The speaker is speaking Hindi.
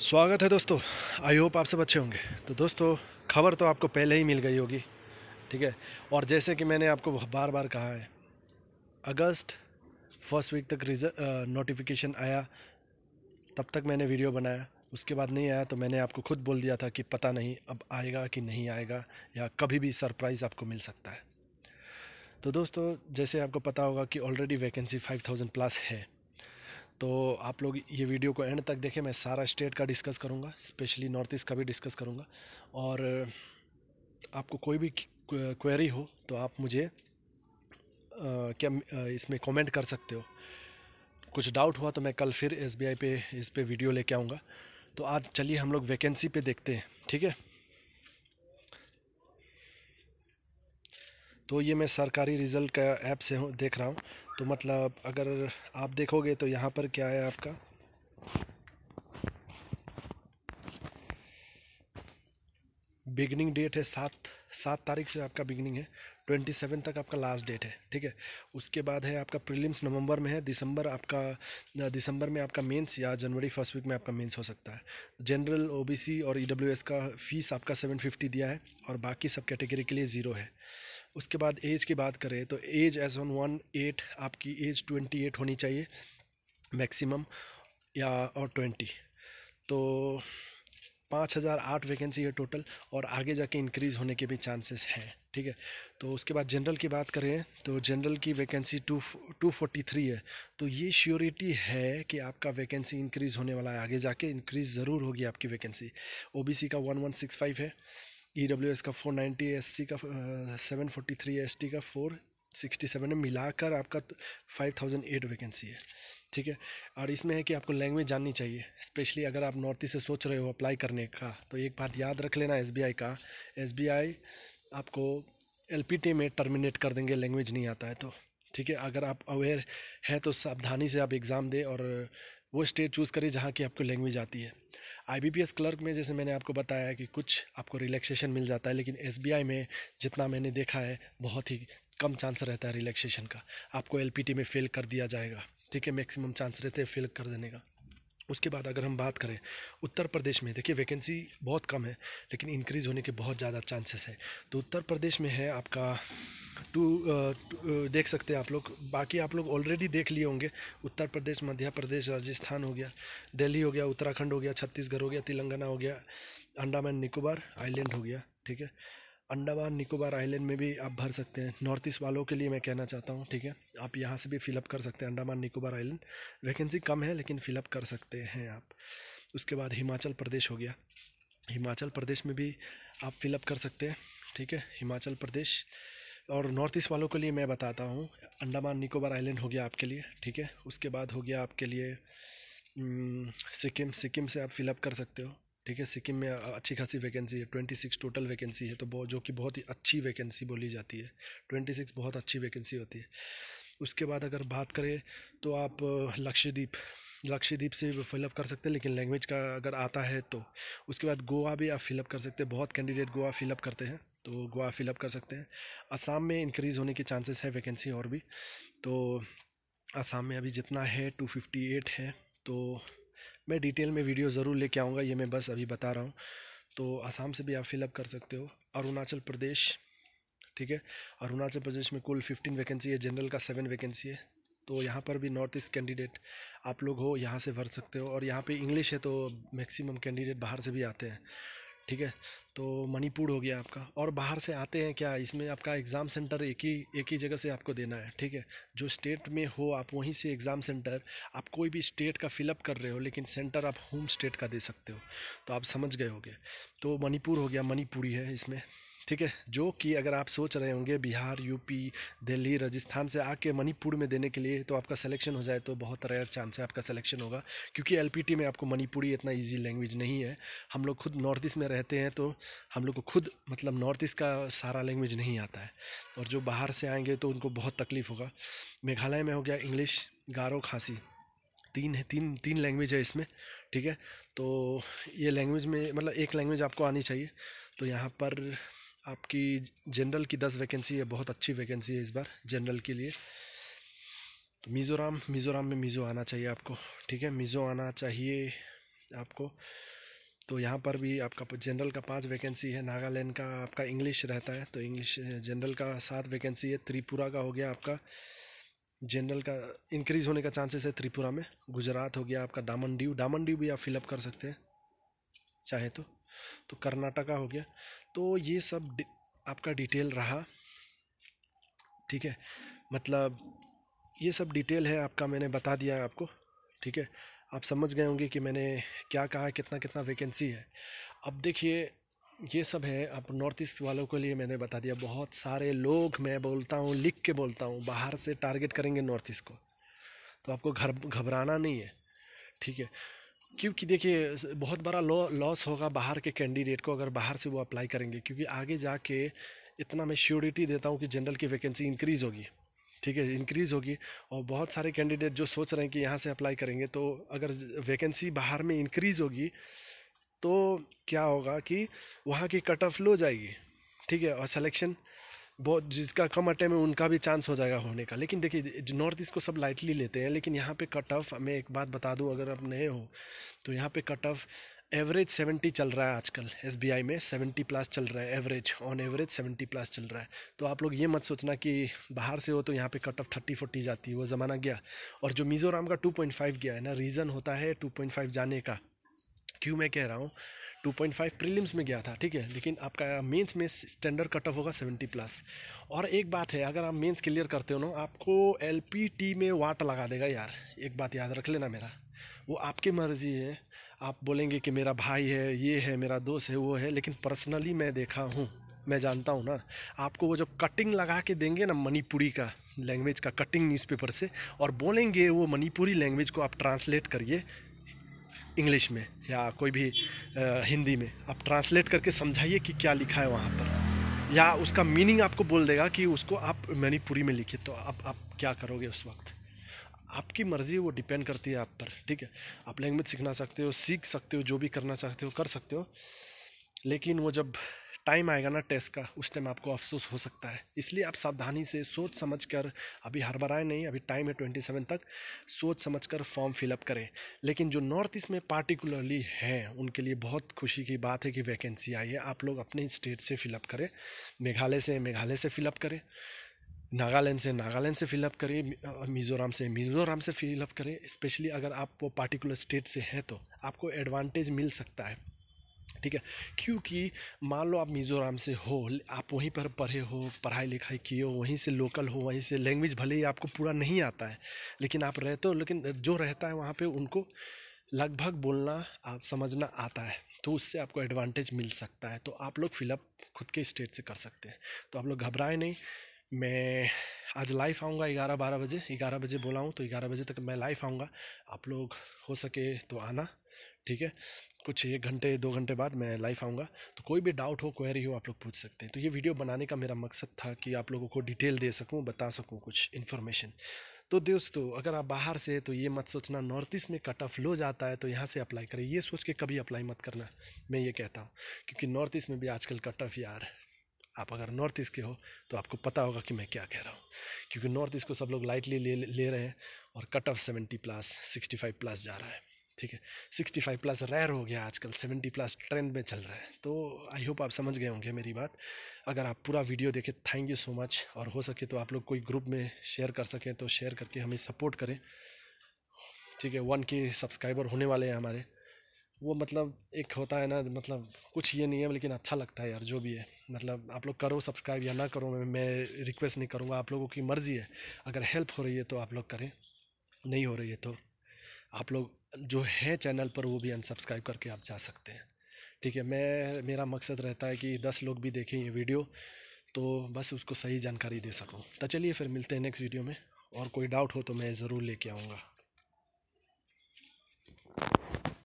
स्वागत है दोस्तों आई होप आप सब अच्छे होंगे तो दोस्तों खबर तो आपको पहले ही मिल गई होगी ठीक है और जैसे कि मैंने आपको बार बार कहा है अगस्त फर्स्ट वीक तक रिजल्ट नोटिफिकेशन आया तब तक मैंने वीडियो बनाया उसके बाद नहीं आया तो मैंने आपको खुद बोल दिया था कि पता नहीं अब आएगा कि नहीं आएगा या कभी भी सरप्राइज़ आपको मिल सकता है तो दोस्तों जैसे आपको पता होगा कि ऑलरेडी वैकेंसी फाइव प्लस है तो आप लोग ये वीडियो को एंड तक देखें मैं सारा स्टेट का डिस्कस करूँगा स्पेशली नॉर्थ ईस्ट का भी डिस्कस करूँगा और आपको कोई भी क्वेरी हो तो आप मुझे आ, क्या इसमें कमेंट कर सकते हो कुछ डाउट हुआ तो मैं कल फिर एसबीआई पे इस पर वीडियो लेके आऊँगा तो आज चलिए हम लोग वैकेंसी पे देखते हैं ठीक है तो ये मैं सरकारी रिज़ल्ट का ऐप से हूँ देख रहा हूँ तो मतलब अगर आप देखोगे तो यहाँ पर क्या है आपका बिगनिंग डेट है सात सात तारीख से आपका बिगनिंग है ट्वेंटी सेवन तक आपका लास्ट डेट है ठीक है उसके बाद है आपका प्रीलिम्स नवंबर में है दिसंबर आपका दिसंबर में आपका मेंस या जनवरी फर्स्ट वीक में आपका मेंस हो सकता है जनरल ओबीसी और ईडब्ल्यूएस का फीस आपका सेवन फिफ्टी दिया है और बाकी सब कैटेगरी के लिए ज़ीरो है उसके बाद एज की बात करें तो age age on one eight आपकी एज ट्वेंटी एट होनी चाहिए मैक्सिमम या और ट्वेंटी तो पाँच हज़ार आठ वैकेंसी है टोटल और आगे जाके इंक्रीज़ होने के भी चांसेस हैं ठीक है तो उसके बाद जनरल की बात करें तो जनरल की vacancy two two forty three है तो ये श्योरिटी है कि आपका वैकेंसी इंक्रीज़ होने वाला है आगे जाके इंक्रीज़ ज़रूर होगी आपकी वैकेंसी ओबीसी का वन वन सिक्स फाइव है ई डब्ल्यू एस का फोर नाइन्टी एस सी का seven forty three S T का फोर सिक्सटी सेवन है मिलाकर आपका फाइव थाउजेंड एट वैकेंसी है ठीक है और इसमें है कि आपको लैंग्वेज जाननी चाहिए स्पेशली अगर आप नॉर्थ ईस्ट से सोच रहे हो अप्लाई करने का तो एक बात याद रख लेना एस बी आई का एस बी आई आपको एल पी टी में टर्मिनेट कर देंगे लैंग्वेज नहीं आता है तो ठीक है अगर आप अवेयर है तो सावधानी से आप एग्ज़ाम दें और वो स्टेट चूज़ करें जहाँ की आपको लैंग्वेज आती है आईबीपीएस क्लर्क में जैसे मैंने आपको बताया कि कुछ आपको रिलैक्सेशन मिल जाता है लेकिन एसबीआई में जितना मैंने देखा है बहुत ही कम चांस रहता है रिलैक्सेशन का आपको एलपीटी में फेल कर दिया जाएगा ठीक है मैक्सिमम चांस रहते हैं फेल कर देने का उसके बाद अगर हम बात करें उत्तर प्रदेश में देखिए वैकेंसी बहुत कम है लेकिन इंक्रीज़ होने के बहुत ज़्यादा चांसेस है तो उत्तर प्रदेश में है आपका टू, देख सकते हैं आप लोग बाकी आप लोग ऑलरेडी देख लिए होंगे उत्तर प्रदेश मध्य प्रदेश राजस्थान हो गया दिल्ली हो गया उत्तराखंड हो गया छत्तीसगढ़ हो गया तेलंगाना हो गया अंडामान निकोबार आइलैंड हो गया ठीक है अंडमान निकोबार आइलैंड में भी आप भर सकते हैं नॉर्थ ईस्ट वालों के लिए मैं कहना चाहता हूँ ठीक है आप यहाँ से भी फिलअप कर सकते हैं अंडमान निकोबार आइलैंड वैकेंसी कम है लेकिन फिलअप कर सकते हैं आप उसके बाद हिमाचल प्रदेश हो गया हिमाचल प्रदेश में भी आप फिलअप कर सकते हैं ठीक है हिमाचल प्रदेश और नॉर्थ ईस्ट वालों के लिए मैं बताता हूँ अंडमान निकोबार आइलैंड हो गया आपके लिए ठीक है उसके बाद हो गया आपके लिए हम्म, सिक्किम सिक्किम से आप फिलअप कर सकते हो ठीक है सिक्किम में अच्छी खासी वैकेंसी है ट्वेंटी सिक्स टोटल वैकेंसी है तो बहुत जो कि बहुत ही अच्छी वैकेंसी बोली जाती है ट्वेंटी सिक्स बहुत अच्छी वैकेंसी होती है उसके बाद अगर बात करें तो आप लक्षद्वीप लक्षद्वीप से फिलअप कर सकते हैं लेकिन लैंग्वेज का अगर आता है तो उसके बाद गोवा भी आप फिलअप कर सकते हैं बहुत कैंडिडेट गोवा फिलअप करते हैं तो गोवा फिलअप कर सकते हैं असम में इंक्रीज़ होने के चांसेस है वैकेंसी और भी तो असम में अभी जितना है टू फिफ्टी एट है तो मैं डिटेल में वीडियो ज़रूर लेके आऊँगा ये मैं बस अभी बता रहा हूँ तो आसाम से भी आप फिलअप कर सकते हो अरुणाचल प्रदेश ठीक है अरुणाचल प्रदेश में कुल फिफ्टीन वैकेंसी है जनरल का सेवन वैकेंसी है तो यहाँ पर भी नॉर्थ ईस्ट कैंडिडेट आप लोग हो यहाँ से भर सकते हो और यहाँ पे इंग्लिश है तो मैक्सिमम कैंडिडेट बाहर से भी आते हैं ठीक है तो मणिपुर हो गया आपका और बाहर से आते हैं क्या इसमें आपका एग्ज़ाम सेंटर एक ही एक ही जगह से आपको देना है ठीक है जो स्टेट में हो आप वहीं से एग्ज़ाम सेंटर आप कोई भी स्टेट का फिलअप कर रहे हो लेकिन सेंटर आप होम स्टेट का दे सकते हो तो आप समझ गए होगे तो मणिपुर हो गया मणिपुरी है इसमें ठीक है जो कि अगर आप सोच रहे होंगे बिहार यूपी दिल्ली राजस्थान से आके मणिपुर में देने के लिए तो आपका सिलेक्शन हो जाए तो बहुत रेयर चांस है आपका सिलेक्शन होगा क्योंकि एलपीटी में आपको मणिपुरी इतना ईजी लैंग्वेज नहीं है हम लोग खुद नॉर्थ ईस्ट में रहते हैं तो हम लोग को खुद मतलब नॉर्थ ईस्ट का सारा लैंग्वेज नहीं आता है और जो बाहर से आएंगे तो उनको बहुत तकलीफ़ होगा मेघालय में हो गया इंग्लिश गारो खांसी तीन है तीन तीन लैंग्वेज है इसमें ठीक है तो ये लैंग्वेज में मतलब एक लैंग्वेज आपको आनी चाहिए तो यहाँ पर आपकी जनरल की दस वैकेंसी है बहुत अच्छी वैकेंसी है इस बार जनरल के लिए तो मिज़ोराम मिज़ोराम में मिज़ो आना चाहिए आपको ठीक है मिज़ो आना चाहिए आपको तो यहाँ पर भी आपका जनरल का पांच वैकेंसी है नागालैंड का आपका इंग्लिश रहता है तो इंग्लिश जनरल का सात वैकेंसी है त्रिपुरा का हो गया आपका जनरल का इंक्रीज होने का चांसेस है त्रिपुरा में गुजरात हो गया आपका डामन ड्यू डामन ड्यू भी आप फिलअप कर सकते हैं चाहे तो तो कर्नाटका हो गया तो ये सब आपका डिटेल रहा ठीक है मतलब ये सब डिटेल है आपका मैंने बता दिया है आपको ठीक है आप समझ गए होंगे कि मैंने क्या कहा कितना कितना वैकेंसी है अब देखिए ये सब है अब नॉर्थ ईस्ट वालों के लिए मैंने बता दिया बहुत सारे लोग मैं बोलता हूँ लिख के बोलता हूँ बाहर से टारगेट करेंगे नॉर्थ ईस्ट को तो आपको घर घबराना नहीं है ठीक है क्योंकि देखिए बहुत बड़ा लॉ लॉस होगा बाहर के कैंडिडेट को अगर बाहर से वो अप्लाई करेंगे क्योंकि आगे जाके इतना मैं श्योरिटी देता हूँ कि जनरल की वैकेंसी इंक्रीज़ होगी ठीक है इंक्रीज़ होगी और बहुत सारे कैंडिडेट जो सोच रहे हैं कि यहाँ से अप्लाई करेंगे तो अगर वैकेंसी बाहर में इंक्रीज़ होगी तो क्या होगा कि वहाँ की कट ऑफ लो जाएगी ठीक है और सलेक्शन बहुत जिसका कम अटैम में उनका भी चांस हो जाएगा होने का लेकिन देखिए नॉर्थ ईस्ट को सब लाइटली लेते हैं लेकिन यहाँ पे कट ऑफ मैं एक बात बता दूँ अगर आप नए हो तो यहाँ पे कट ऑफ एवरेज सेवेंटी चल रहा है आजकल एस में सेवेंटी प्लस चल रहा है average on average seventy plus चल रहा है तो आप लोग ये मत सोचना कि बाहर से हो तो यहाँ पे कट ऑफ थर्टी फोर्टी जाती है वो ज़माना गया और जो मिज़ोराम का टू पॉइंट फाइव गया है ना रीज़न होता है टू पॉइंट फाइव जाने का क्यों मैं कह रहा हूँ 2.5 प्रीलिम्स में गया था ठीक है लेकिन आपका मेंस में स्टैंडर्ड कट ऑफ होगा 70 प्लस और एक बात है अगर आप मेंस क्लियर करते हो ना आपको एल में वाट लगा देगा यार एक बात याद रख लेना मेरा वो आपकी मर्ज़ी है आप बोलेंगे कि मेरा भाई है ये है मेरा दोस्त है वो है लेकिन पर्सनली मैं देखा हूँ मैं जानता हूँ ना आपको वो जब कटिंग लगा के देंगे ना मणिपुरी का लैंग्वेज का कटिंग न्यूज़पेपर से और बोलेंगे वो मणिपुरी लैंग्वेज को आप ट्रांसलेट करिए इंग्लिश में या कोई भी हिंदी में आप ट्रांसलेट करके समझाइए कि क्या लिखा है वहाँ पर या उसका मीनिंग आपको बोल देगा कि उसको आप मणिपुरी में लिखिए तो आप आप क्या करोगे उस वक्त आपकी मर्ज़ी वो डिपेंड करती है आप पर ठीक है आप लैंग्वेज सीखना सकते हो सीख सकते हो जो भी करना चाहते हो कर सकते हो लेकिन वो जब टाइम आएगा ना टेस्ट का उस टाइम आपको अफसोस हो सकता है इसलिए आप सावधानी से सोच समझ कर अभी हर बार आए नहीं अभी टाइम है ट्वेंटी सेवन तक सोच समझ कर फॉर्म फिलअप करें लेकिन जो नॉर्थ ईस्ट में पार्टिकुलरली है उनके लिए बहुत खुशी की बात है कि वैकेंसी आई है आप लोग अपने स्टेट से फिलअप करें मेघालय से मेघालय से फिलअप करें नागालैंड से नागालैंड से फिलअप करें मिज़ोरम से मिज़ोरम से फिलअप करें स्पेशली अगर आप वो पार्टिकुलर स्टेट से हैं तो आपको एडवांटेज मिल सकता है ठीक है क्योंकि मान लो आप मिज़ोरम से हो आप वहीं पर पढ़े हो पढ़ाई लिखाई किए हो वहीं से लोकल हो वहीं से लैंग्वेज भले ही आपको पूरा नहीं आता है लेकिन आप रहते हो लेकिन जो रहता है वहाँ पे उनको लगभग बोलना समझना आता है तो उससे आपको एडवांटेज मिल सकता है तो आप लोग फिलअप खुद के स्टेट से कर सकते हैं तो आप लोग घबराए नहीं मैं आज लाइव आऊँगा ग्यारह बारह बजे ग्यारह बजे बोला हूँ तो ग्यारह बजे तक मैं लाइव आऊँगा आप लोग हो सके तो आना ठीक है कुछ एक घंटे दो घंटे बाद मैं लाइव आऊँगा तो कोई भी डाउट हो क्वेरी हो आप लोग पूछ सकते हैं तो ये वीडियो बनाने का मेरा मकसद था कि आप लोगों को डिटेल दे सकूँ बता सकूँ कुछ इन्फॉर्मेशन तो दोस्तों अगर आप बाहर से तो ये मत सोचना नॉर्थ ईस्ट में कट ऑफ लो जाता है तो यहाँ से अप्लाई करें ये सोच के कभी अप्लाई मत करना मैं ये कहता हूँ क्योंकि नॉर्थ ईस्ट में भी आजकल कट ऑफ यार आप अगर नॉर्थ ईस्ट के हो तो आपको पता होगा कि मैं क्या कह रहा हूँ क्योंकि नॉर्थ ईस्ट को सब लोग लाइटली ले ले रहे हैं और cut off seventy plus sixty five plus जा रहा है ठीक है सिक्सटी फाइव प्लस रेयर हो गया आजकल सेवेंटी प्लस ट्रेंड में चल रहा है तो आई होप आप समझ गए होंगे मेरी बात अगर आप पूरा वीडियो देखें थैंक यू सो मच और हो सके तो आप लोग कोई ग्रुप में शेयर कर सकें तो शेयर करके हमें सपोर्ट करें ठीक है वन के सब्सक्राइबर होने वाले हैं हमारे वो मतलब एक होता है ना मतलब कुछ ये नहीं है लेकिन अच्छा लगता है यार जो भी है मतलब आप लोग करो सब्सक्राइब या ना करो मैं, मैं रिक्वेस्ट नहीं करूँगा आप लोगों की मर्ज़ी है अगर हेल्प हो रही है तो आप लोग करें नहीं हो रही है तो आप लोग जो है चैनल पर वो भी अनसब्सक्राइब करके आप जा सकते हैं ठीक है मैं मेरा मकसद रहता है कि दस लोग भी देखें ये वीडियो तो बस उसको सही जानकारी दे सकूँ तो चलिए फिर मिलते हैं नेक्स्ट वीडियो में और कोई डाउट हो तो मैं ज़रूर लेके आऊँगा